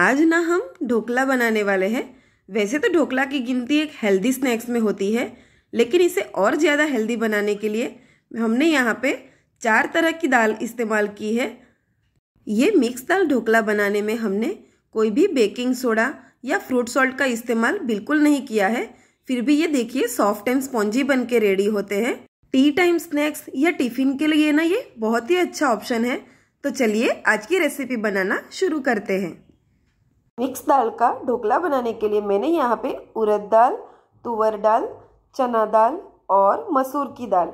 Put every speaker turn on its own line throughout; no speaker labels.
आज ना हम ढोकला बनाने वाले हैं वैसे तो ढोकला की गिनती एक हेल्दी स्नैक्स में होती है लेकिन इसे और ज़्यादा हेल्दी बनाने के लिए हमने यहाँ पे चार तरह की दाल इस्तेमाल की है ये मिक्स दाल ढोकला बनाने में हमने कोई भी बेकिंग सोडा या फ्रूट सॉल्ट का इस्तेमाल बिल्कुल नहीं किया है फिर भी ये देखिए सॉफ्ट एंड स्पॉन्जी बन के रेडी होते हैं टी टाइम स्नैक्स या टिफिन के लिए ना ये बहुत ही अच्छा ऑप्शन है तो चलिए आज की रेसिपी बनाना शुरू करते हैं मिक्स दाल का ढोकला बनाने के लिए मैंने यहाँ पे उरद दाल तुवर दाल चना दाल और मसूर की दाल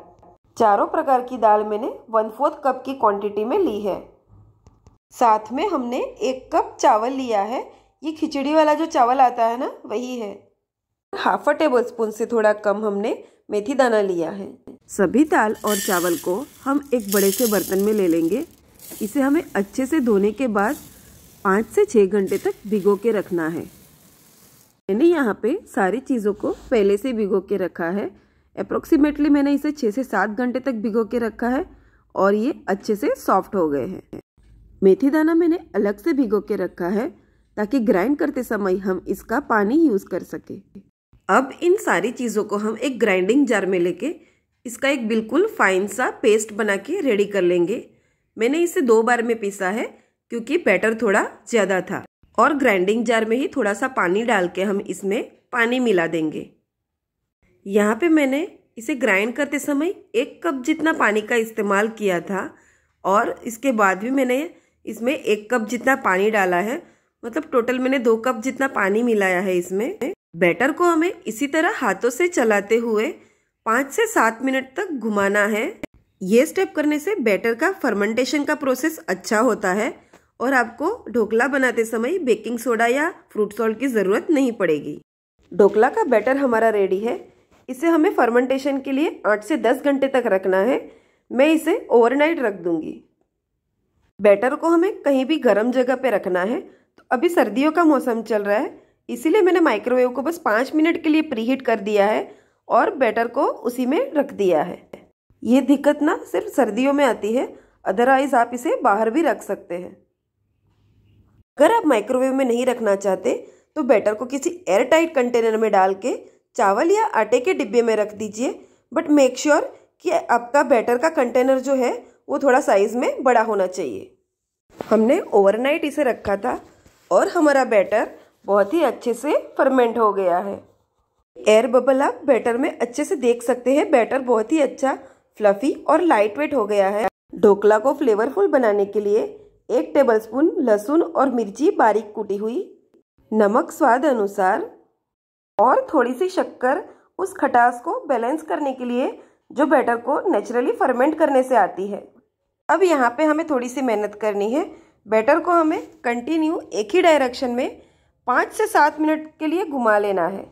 चारों प्रकार की दाल मैंने वन फोर्थ कप की क्वांटिटी में ली है साथ में हमने एक कप चावल लिया है ये खिचड़ी वाला जो चावल आता है ना वही है हाफ अ टेबल स्पून से थोड़ा कम हमने मेथी दाना लिया है सभी दाल और चावल को हम एक बड़े से बर्तन में ले लेंगे इसे हमें अच्छे से धोने के बाद पाँच से छः घंटे तक भिगो के रखना है मैंने यहाँ पे सारी चीज़ों को पहले से भिगो के रखा है अप्रोक्सीमेटली मैंने इसे छः से सात घंटे तक भिगो के रखा है और ये अच्छे से सॉफ्ट हो गए हैं मेथी दाना मैंने अलग से भिगो के रखा है ताकि ग्राइंड करते समय हम इसका पानी यूज़ कर सकें अब इन सारी चीज़ों को हम एक ग्राइंडिंग जार में लेके इसका एक बिल्कुल फाइन सा पेस्ट बना के रेडी कर लेंगे मैंने इसे दो बार में पीसा है क्योंकि बैटर थोड़ा ज़्यादा था और ग्राइंडिंग जार में ही थोड़ा सा पानी डाल के हम इसमें पानी मिला देंगे यहाँ पे मैंने इसे ग्राइंड करते समय एक कप जितना पानी का इस्तेमाल किया था और इसके बाद भी मैंने इसमें एक कप जितना पानी डाला है मतलब टोटल मैंने दो कप जितना पानी मिलाया है इसमें बैटर को हमें इसी तरह हाथों से चलाते हुए पाँच से सात मिनट तक घुमाना है ये स्टेप करने से बैटर का फर्मेंटेशन का प्रोसेस अच्छा होता है और आपको ढोकला बनाते समय बेकिंग सोडा या फ्रूट सॉल्ट की ज़रूरत नहीं पड़ेगी ढोकला का बैटर हमारा रेडी है इसे हमें फर्मेंटेशन के लिए आठ से दस घंटे तक रखना है मैं इसे ओवरनाइट रख दूंगी बैटर को हमें कहीं भी गर्म जगह पर रखना है तो अभी सर्दियों का मौसम चल रहा है इसीलिए मैंने माइक्रोवेव को बस पाँच मिनट के लिए प्रीहीट कर दिया है और बैटर को उसी में रख दिया है ये दिक्कत ना सिर्फ सर्दियों में आती है अदरवाइज़ आप इसे बाहर भी रख सकते हैं अगर आप माइक्रोवेव में नहीं रखना चाहते तो बैटर को किसी एयर टाइट कंटेनर में डाल के चावल या आटे के डिब्बे में रख दीजिए बट मेक श्योर कि आपका बैटर का कंटेनर जो है वो थोड़ा साइज़ में बड़ा होना चाहिए हमने ओवरनाइट इसे रखा था और हमारा बैटर बहुत ही अच्छे से फर्मेंट हो गया है एयर बबल आप बैटर में अच्छे से देख सकते हैं बैटर बहुत ही अच्छा फ्लफी और लाइट वेट हो गया है ढोकला को फ्लेवरफुल बनाने के लिए एक टेबलस्पून लहसुन और मिर्ची बारीक कूटी हुई नमक स्वाद अनुसार और थोड़ी सी शक्कर उस खटास को बैलेंस करने के लिए जो बैटर को नेचुरली फर्मेंट करने से आती है अब यहाँ पे हमें थोड़ी सी मेहनत करनी है बैटर को हमें कंटिन्यू एक ही डायरेक्शन में पाँच से सात मिनट के लिए घुमा लेना है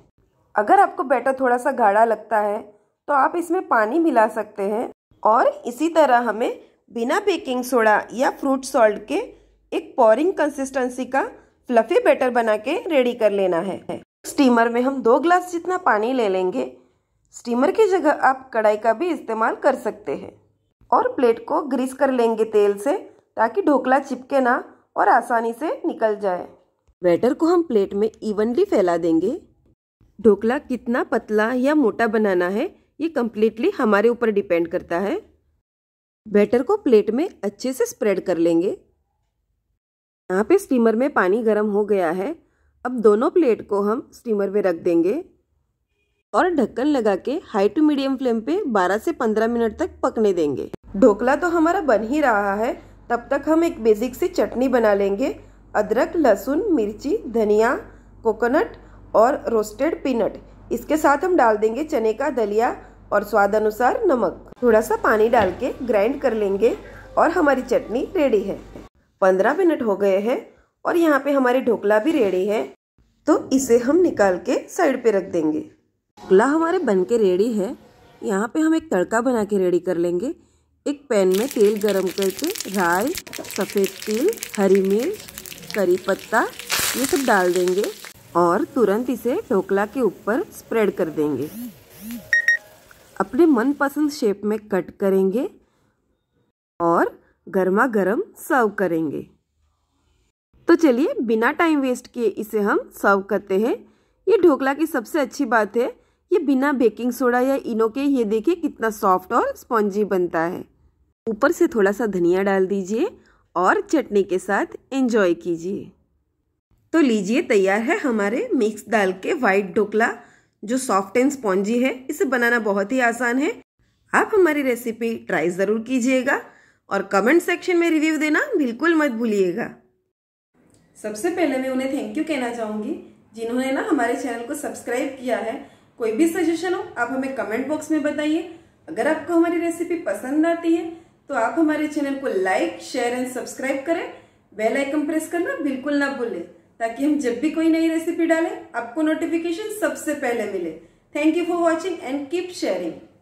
अगर आपको बैटर थोड़ा सा गाढ़ा लगता है तो आप इसमें पानी मिला सकते हैं और इसी तरह हमें बिना बेकिंग सोडा या फ्रूट सॉल्ट के एक पोरिंग कंसिस्टेंसी का फ्लफी बैटर बना के रेडी कर लेना है स्टीमर में हम दो ग्लास जितना पानी ले लेंगे स्टीमर की जगह आप कढ़ाई का भी इस्तेमाल कर सकते हैं और प्लेट को ग्रीस कर लेंगे तेल से ताकि ढोकला चिपके ना और आसानी से निकल जाए बैटर को हम प्लेट में इवनली फैला देंगे ढोकला कितना पतला या मोटा बनाना है ये कम्प्लीटली हमारे ऊपर डिपेंड करता है बैटर को प्लेट में अच्छे से स्प्रेड कर लेंगे यहाँ पे स्टीमर में पानी गर्म हो गया है अब दोनों प्लेट को हम स्टीमर में रख देंगे और ढक्कन लगा के हाई टू मीडियम फ्लेम पे 12 से 15 मिनट तक पकने देंगे ढोकला तो हमारा बन ही रहा है तब तक हम एक बेसिक सी चटनी बना लेंगे अदरक लहसुन मिर्ची धनिया कोकोनट और रोस्टेड पीनट इसके साथ हम डाल देंगे चने का दलिया और स्वाद अनुसार नमक थोड़ा सा पानी डाल के ग्राइंड कर लेंगे और हमारी चटनी रेडी है पंद्रह मिनट हो गए हैं और यहाँ पे हमारी ढोकला भी रेडी है तो इसे हम निकाल के साइड पे रख देंगे ढोकला हमारे बन के रेडी है यहाँ पे हम एक तड़का बना के रेडी कर लेंगे एक पैन में तेल गरम करके राय सफ़ेद तिल हरी मिर्च करी पत्ता ये सब डाल देंगे और तुरंत इसे ढोकला के ऊपर स्प्रेड कर देंगे अपने मनपसंद शेप में कट करेंगे और गर्मा गर्म सर्व करेंगे तो चलिए बिना टाइम वेस्ट किए इसे हम सर्व करते हैं ये ढोकला की सबसे अच्छी बात है ये बिना बेकिंग सोडा या इनो के ये देखिए कितना सॉफ्ट और स्पॉन्जी बनता है ऊपर से थोड़ा सा धनिया डाल दीजिए और चटनी के साथ एंजॉय कीजिए तो लीजिए तैयार है हमारे मिक्स दाल के वाइट ढोकला जो सॉफ्ट एंड स्पॉन्जी है इसे बनाना बहुत ही आसान है आप हमारी रेसिपी ट्राई ज़रूर कीजिएगा और कमेंट सेक्शन में रिव्यू देना बिल्कुल मत भूलिएगा सबसे पहले मैं उन्हें थैंक यू कहना चाहूँगी जिन्होंने ना हमारे चैनल को सब्सक्राइब किया है कोई भी सजेशन हो आप हमें कमेंट बॉक्स में बताइए अगर आपको हमारी रेसिपी पसंद आती है तो आप हमारे चैनल को लाइक शेयर एंड सब्सक्राइब करें बेल आइकन प्रेस करना बिल्कुल ना भूलें ताकि हम जब भी कोई नई रेसिपी डालें आपको नोटिफिकेशन सबसे पहले मिले thank you for watching and keep sharing